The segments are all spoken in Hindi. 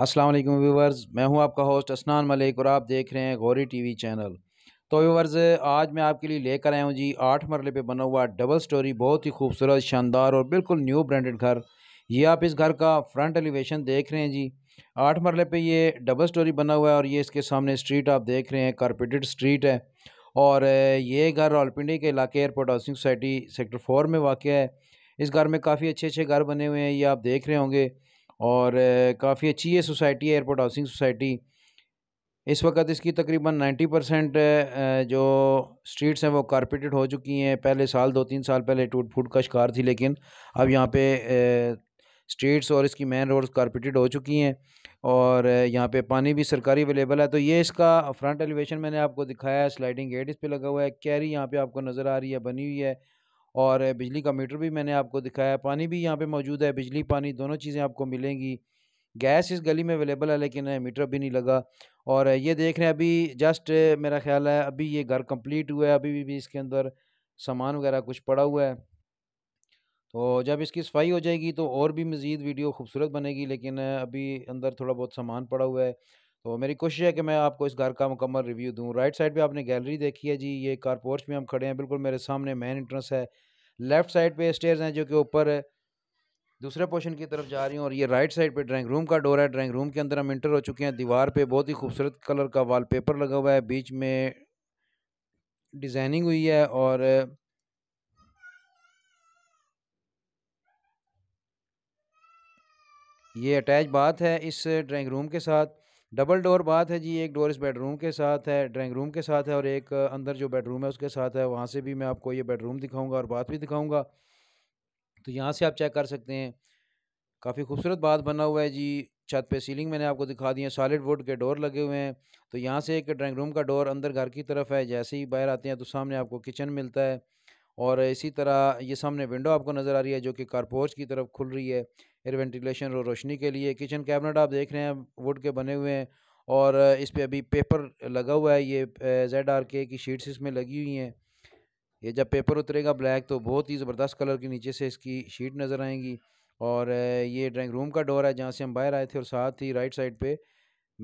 अस्सलाम वालेकुम व्यूवर्स मैं हूं आपका होस्ट असनान मलिक और आप देख रहे हैं गौरी टीवी चैनल तो व्यूवर्स आज मैं आपके लिए लेकर आया हूं जी आठ मरले पे बना हुआ डबल स्टोरी बहुत ही खूबसूरत शानदार और बिल्कुल न्यू ब्रांडेड घर ये आप इस घर का फ्रंट एलिवेशन देख रहे हैं जी आठ मरले पर ये डबल स्टोरी बना हुआ है और ये इसके सामने स्ट्रीट आप देख रहे हैं कारपेटेड स्ट्रीट है और ये घर रावलपिंडी के इलाके airport housing society sector four में वाक़ है इस घर में काफ़ी अच्छे अच्छे घर बने हुए हैं ये आप देख रहे होंगे और काफ़ी अच्छी है सोसाइटी है एयरपोर्ट हाउसिंग सोसाइटी इस वक्त इसकी तकरीबन 90 परसेंट जो स्ट्रीट्स हैं वो कारपेटेड हो चुकी हैं पहले साल दो तीन साल पहले टूट फूट का शिकार थी लेकिन अब यहाँ पे स्ट्रीट्स और इसकी मेन रोड्स कारपेटेड हो चुकी हैं और यहाँ पे पानी भी सरकारी अवेलेबल है तो ये इसका फ्रंट एलिवेशन मैंने आपको दिखाया है स्लाइडिंग गेट इस पर लगा हुआ है कैरी यहाँ पर आपको नज़र आ रही है बनी हुई है और बिजली का मीटर भी मैंने आपको दिखाया पानी भी यहाँ पे मौजूद है बिजली पानी दोनों चीज़ें आपको मिलेंगी गैस इस गली में अवेलेबल है लेकिन मीटर भी नहीं लगा और ये देख रहे हैं अभी जस्ट मेरा ख्याल है अभी ये घर कंप्लीट हुआ है अभी भी इसके अंदर सामान वगैरह कुछ पड़ा हुआ है तो जब इसकी सफाई हो जाएगी तो और भी मज़ीद वीडियो खूबसूरत बनेगी लेकिन अभी अंदर थोड़ा बहुत सामान पड़ा हुआ है तो मेरी कोशिश है कि मैं आपको इस घर का मुकम्मल रिव्यू दूँ राइट साइड पर आपने गैलरी देखी है जी ये कार पोर्च में हम खड़े हैं बिल्कुल मेरे सामने मेन इंट्रेंस है लेफ्ट साइड पर स्टेयर हैं जो कि ऊपर दूसरे पोर्शन की तरफ जा रही हूँ और ये राइट साइड पे ड्राइंग रूम का डोर है ड्राइंग रूम के अंदर हम इंटर हो चुके हैं दीवार पे बहुत ही खूबसूरत कलर का वॉलपेपर लगा हुआ है बीच में डिज़ाइनिंग हुई है और ये अटैच बात है इस ड्राइंग रूम के साथ डबल डोर बात है जी एक डोर इस बेडरूम के साथ है ड्राइंग रूम के साथ है और एक अंदर जो बेडरूम है उसके साथ है वहाँ से भी मैं आपको ये बेडरूम दिखाऊंगा और बात भी दिखाऊंगा तो यहाँ से आप चेक कर सकते हैं काफ़ी खूबसूरत बात बना हुआ है जी छत पे सीलिंग मैंने आपको दिखा दी है सॉलिड वुड के डोर लगे हुए हैं तो यहाँ से एक ड्राइंग रूम का डोर अंदर घर की तरफ है जैसे ही बाहर आते हैं तो सामने आपको किचन मिलता है और इसी तरह ये सामने विंडो आपको नज़र आ रही है जो कि कारपोर्च की तरफ खुल रही है एयर वेंटिलेशन और रोशनी के लिए किचन कैबिनेट आप देख रहे हैं वुड के बने हुए हैं और इस पर पे अभी पेपर लगा हुआ है ये जेड आर के की शीट्स इसमें लगी हुई हैं ये जब पेपर उतरेगा ब्लैक तो बहुत ही ज़बरदस्त कलर के नीचे से इसकी शीट नज़र आएंगी और ये ड्राइंग रूम का डोर है जहाँ से हम बाहर आए थे और साथ ही राइट साइड पे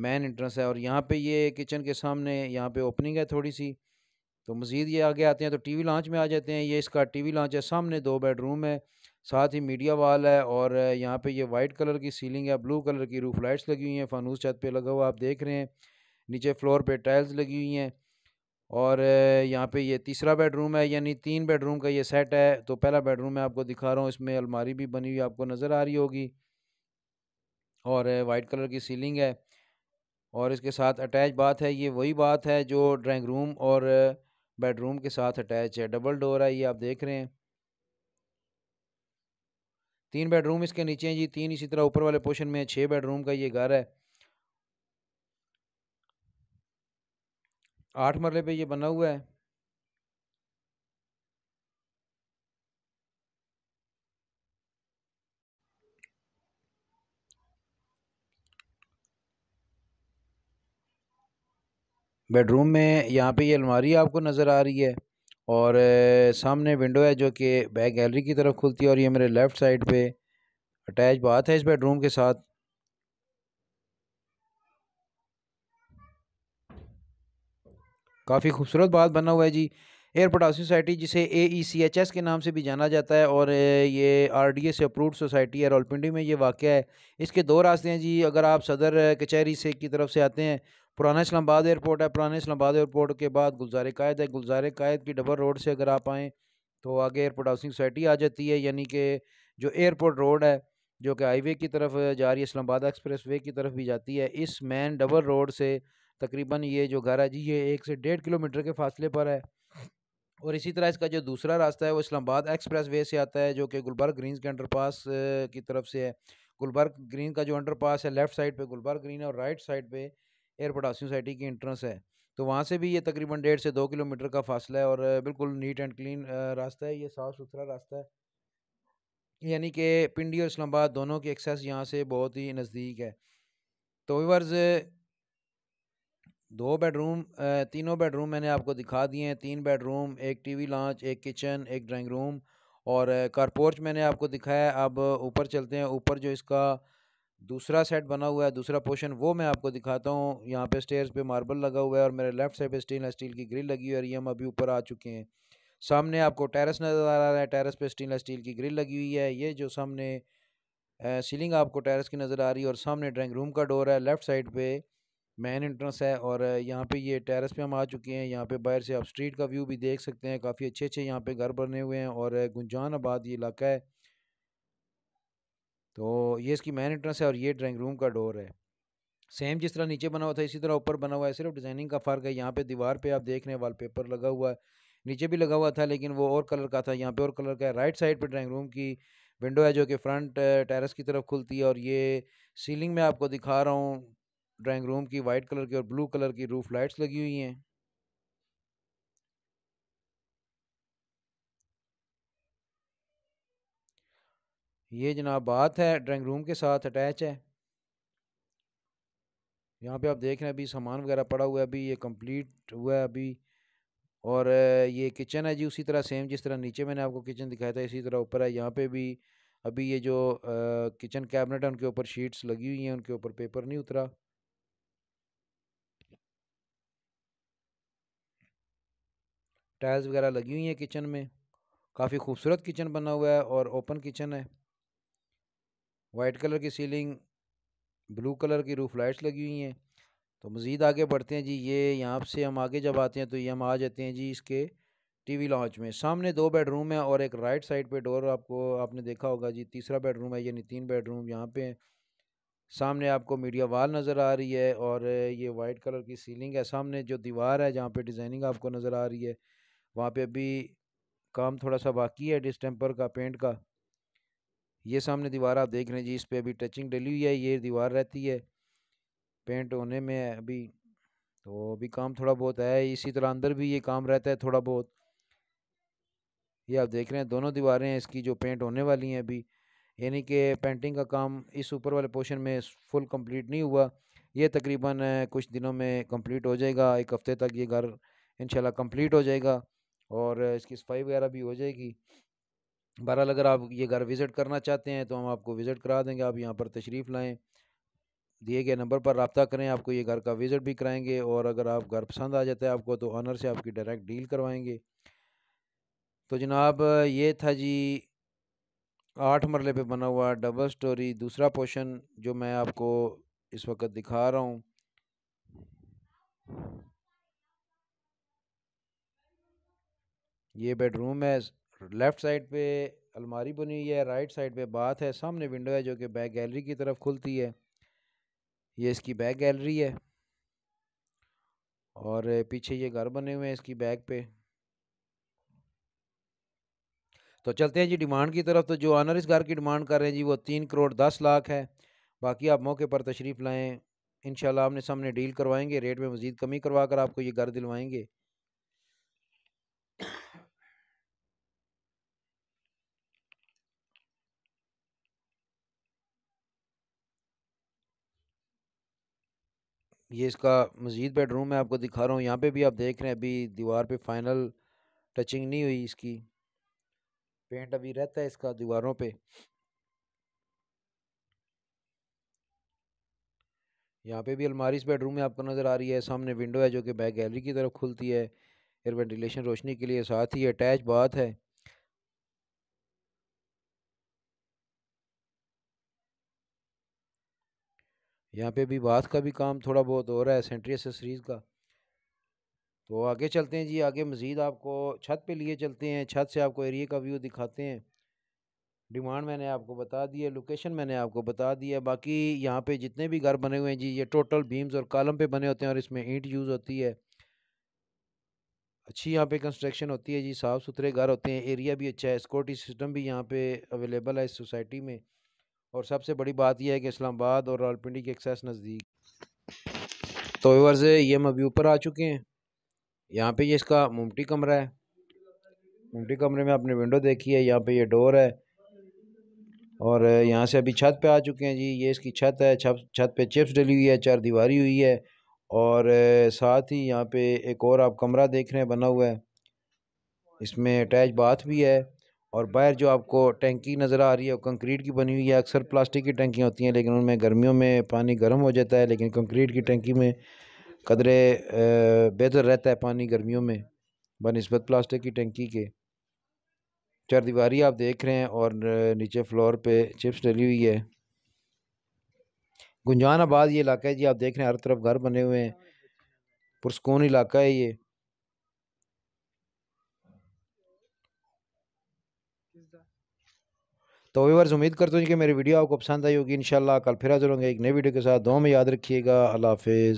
मेन इंट्रेंस है और यहाँ पे ये किचन के सामने यहाँ पे ओपनिंग है थोड़ी सी तो मज़ीद ये आगे आते हैं तो टीवी लॉन्च में आ जाते हैं ये इसका टीवी लॉन्च है सामने दो बेडरूम है साथ ही मीडिया वाल है और यहाँ पे ये वाइट कलर की सीलिंग है ब्लू कलर की रूफ लाइट्स लगी हुई हैं फानूस छत पे लगा हुआ आप देख रहे हैं नीचे फ्लोर पे टाइल्स लगी हुई हैं और यहाँ पे ये तीसरा बेडरूम है यानी तीन बेडरूम का ये सेट है तो पहला बेडरूम मैं आपको दिखा रहा हूँ इसमें अलमारी भी बनी हुई आपको नज़र आ रही होगी और वाइट कलर की सीलिंग है और इसके साथ अटैच बात है ये वही बात है जो ड्राइंग रूम और बेडरूम के साथ अटैच है डबल डोर है ये आप देख रहे हैं तीन बेडरूम इसके नीचे हैं जी तीन इसी तरह ऊपर वाले पोर्शन में है छः बेडरूम का ये घर है आठ मरले पे ये बना हुआ है बेडरूम में यहाँ पे ये अलमारी आपको नज़र आ रही है और सामने विंडो है जो कि बैक गैलरी की तरफ खुलती है और ये मेरे लेफ़्ट साइड पे अटैच बात है इस बेडरूम के साथ काफ़ी खूबसूरत बात बना हुआ है जी एयरपोर्ट हाउसिंग सोसाइटी जिसे ए ई सी एच एस के नाम से भी जाना जाता है और ये आर डी ए से सोसाइटी है रोलपिंडी में ये वाक़ है इसके दो रास्ते हैं जी अगर आप सदर कचहरी से की तरफ से आते हैं पुराना इस्लामाबाद एयरपोर्ट है पुराने इस्लामाबाद एयरपोर्ट के बाद गुलजार कायद है गुलजार कायद की डबल रोड से अगर आप आएँ तो आगे एयरपोर्ट हाउसिंग सोसाइटी आ जाती है यानी कि जो एयरपोर्ट रोड है जो कि हाईवे की तरफ जा रही है इस्लामाबाद एक्सप्रेस वे की तरफ भी जाती है इस मेन डबल रोड से तकरीबन ये जो घर है जी ये एक से डेढ़ किलोमीटर के फासले पर है और इसी तरह इसका जो दूसरा रास्ता है वो इस्लामाबाद एक्सप्रेस वे से आता है जो कि गुलबर्ग ग्रीन के अंडर की तरफ से है गुलबर्ग ग्रीन का जो अंडर है लेफ़्ट साइड पर गुलबर्ग ग्रीन है और राइट साइड पर एयरपोर्ट हाउस सोसाइटी की इंट्रेंस है तो वहाँ से भी ये तकरीबन डेढ़ से दो किलोमीटर का फासला है और बिल्कुल नीट एंड क्लीन रास्ता है ये साफ़ सुथरा रास्ता है यानी कि पिंडी और इस्लामाबाद दोनों की एक्सेस यहाँ से बहुत ही नज़दीक है तो वीवर्स दो बेडरूम तीनों बेडरूम मैंने आपको दिखा दिए हैं तीन बेडरूम एक टीवी लॉन्च एक किचन एक ड्राइंग रूम और कारपोर्च मैंने आपको दिखाया अब ऊपर चलते हैं ऊपर जो इसका दूसरा सेट बना हुआ है दूसरा पोर्शन वो मैं आपको दिखाता हूँ यहाँ पे स्टेयर्स पे मार्बल लगा हुआ है और मेरे लेफ्ट साइड पे स्टील स्टील की ग्रिल लगी हुई है ये हम अभी ऊपर आ चुके हैं सामने आपको टेरेस नज़र आ रहा है टेरेस पे स्टील स्टील की ग्रिल लगी हुई है ये जो सामने सीलिंग आपको टेरेस की नज़र आ रही है और सामने ड्राइंग रूम का डोर है लेफ्ट साइड पर मेन इंट्रेंस है और यहाँ पर ये टेरेस पे हम आ चुके हैं यहाँ पर बाहर से आप स्ट्रीट का व्यू भी देख सकते हैं काफ़ी अच्छे अच्छे यहाँ पर घर बने हुए हैं और गुंजान आबाद ये इलाका है तो ये इसकी मेन एंट्रेंस है और ये ड्राइंग रूम का डोर है सेम जिस तरह नीचे बना हुआ था इसी तरह ऊपर बना हुआ है सिर्फ डिज़ाइनिंग का फ़र्क है यहाँ पे दीवार पे आप देख रहे हैं वॉलपेपर लगा हुआ है नीचे भी लगा हुआ था लेकिन वो और कलर का था यहाँ पे और कलर का है राइट साइड पे ड्राइंग रूम की विंडो है जो कि फ्रंट टेरेस की तरफ खुलती है और ये सीलिंग में आपको दिखा रहा हूँ ड्राइंग रूम की वाइट कलर की और ब्लू कलर की रूफ लाइट्स लगी हुई हैं ये जनाब बात है ड्राइंग रूम के साथ अटैच है यहाँ पे आप देख रहे हैं अभी सामान वगैरह पड़ा हुआ है अभी ये कंप्लीट हुआ है अभी और ये किचन है जी उसी तरह सेम जिस तरह नीचे मैंने आपको किचन दिखाया था इसी तरह ऊपर है यहाँ पे भी अभी ये जो किचन कैबिनेट है उनके ऊपर शीट्स लगी हुई हैं उनके ऊपर पेपर नहीं उतरा टाइल्स वगैरह लगी हुई हैं किचन में काफ़ी खूबसूरत किचन बना हुआ है और ओपन किचन है वाइट कलर की सीलिंग ब्लू कलर की रूफ लाइट्स लगी हुई हैं तो मज़ीद आगे बढ़ते हैं जी ये यहाँ से हम आगे जब आते हैं तो ये हम आ जाते हैं जी इसके टीवी लॉन्च में सामने दो बेडरूम है और एक राइट साइड पे डोर आपको आपने देखा होगा जी तीसरा बेडरूम है यानी तीन बेडरूम यहाँ पे सामने आपको मीडिया वाल नज़र आ रही है और ये वाइट कलर की सीलिंग है सामने जो दीवार है जहाँ पे डिज़ाइनिंग आपको नज़र आ रही है वहाँ पे अभी काम थोड़ा सा बाकी है डिस्टेंपर का पेंट का ये सामने दीवार आप देख रहे हैं जी इस पर अभी टचिंग डली हुई है ये दीवार रहती है पेंट होने में अभी तो अभी काम थोड़ा बहुत है इसी तरह अंदर भी ये काम रहता है थोड़ा बहुत ये आप देख रहे हैं दोनों दीवारें हैं इसकी जो पेंट होने वाली हैं अभी यानी कि पेंटिंग का काम इस ऊपर वाले पोर्शन में फुल कंप्लीट नहीं हुआ ये तकरीबन कुछ दिनों में कंप्लीट हो जाएगा एक हफ़्ते तक ये घर इंशाल्लाह कंप्लीट हो जाएगा और इसकी सफाई वगैरह भी हो जाएगी बहरहाल अगर आप ये घर विज़िट करना चाहते हैं तो हम आपको विज़िट करा देंगे आप यहाँ पर तशरीफ़ लाएँ दिए गए नंबर पर रबता करें आपको ये घर का विज़िट भी कराएंगे और अगर आप घर पसंद आ जाता है आपको तो ऑनर से आपकी डायरेक्ट डील करवाएंगे तो जनाब ये था जी आठ मरले पे बना हुआ डबल स्टोरी दूसरा पोशन जो मैं आपको इस वक्त दिखा रहा हूँ ये बेडरूम है लेफ़्ट साइड पे अलमारी बनी हुई है राइट साइड पे बाथ है सामने विंडो है जो कि बैक गैलरी की तरफ खुलती है ये इसकी बैक गैलरी है और पीछे ये घर बने हुए हैं इसकी बैक पे तो चलते हैं जी डिमांड की तरफ तो जो आनर इस घर की डिमांड कर रहे हैं जी वो तीन करोड़ दस लाख है बाकी आप मौके पर तशरीफ़ लाएँ इन शाला आपने सामने डील करवाएंगे रेट में मज़ीद कमी करवा कर आपको ये घर दिलवाएंगे ये इसका मज़ीद बेडरूम है आपको दिखा रहा हूँ यहाँ पे भी आप देख रहे हैं अभी दीवार पे फाइनल टचिंग नहीं हुई इसकी पेंट अभी रहता है इसका दीवारों पे यहाँ पे भी अलमारी इस बेडरूम में आपको नज़र आ रही है सामने विंडो है जो कि बैक गैलरी की तरफ खुलती है एयर वेंटिलेशन रोशनी के लिए साथ ही अटैच बाथ है यहाँ पे भी बात का भी काम थोड़ा बहुत हो रहा है सेंट्री एसेसरीज़ का तो आगे चलते हैं जी आगे मज़ीद आपको छत पे लिए चलते हैं छत से आपको एरिए का व्यू दिखाते हैं डिमांड मैंने आपको बता दी है लोकेशन मैंने आपको बता दी है बाकी यहाँ पे जितने भी घर बने हुए हैं जी ये टोटल बीम्स और कॉलम पे बने होते हैं और इसमें ईंट यूज़ होती है अच्छी यहाँ पे कंस्ट्रक्शन होती है जी साफ़ सुथरे घर होते हैं एरिया भी अच्छा है सिक्योरिटी सिस्टम भी यहाँ पे अवेलेबल है इस सोसाइटी में और सबसे बड़ी बात यह है कि इस्लामाबाद और रावलपिंडी के एक्सेस नज़दीक तो वर्ज ये हम अभी ऊपर आ चुके हैं यहाँ पे ये इसका मुमटी कमरा है मुमटी कमरे में आपने विंडो देखी है यहाँ पे ये डोर है और यहाँ से अभी छत पे आ चुके हैं जी ये इसकी छत है छत छत पे चिप्स डली हुई है चार दीवार हुई है और साथ ही यहाँ पे एक और आप कमरा देख रहे हैं बना हुआ है इसमें अटैच बाथ भी है और बाहर जो आपको टैंकी नज़र आ रही है वो कंक्रीट की बनी हुई है अक्सर प्लास्टिक की टंकियाँ होती हैं लेकिन उनमें गर्मियों में पानी गर्म हो जाता है लेकिन कंक्रीट की टंकी में कदरे बेहतर रहता है पानी गर्मियों में बनस्बत प्लास्टिक की टंकी के चार दीवारी आप देख रहे हैं और नीचे फ्लोर पे चिप्स डली हुई है गुंजान आबाद ये इलाका है जी आप देख रहे हैं हर तरफ घर बने हुए हैं पुरस्कून इलाका है ये तो व्यूवर्स उम्मीद करता हूँ कि मेरी वीडियो आपको पसंद आई होगी इन कल फिर हाजिर होंगे एक नई वीडियो के साथ दो में याद रखिएगा अल्लाह हाफिज़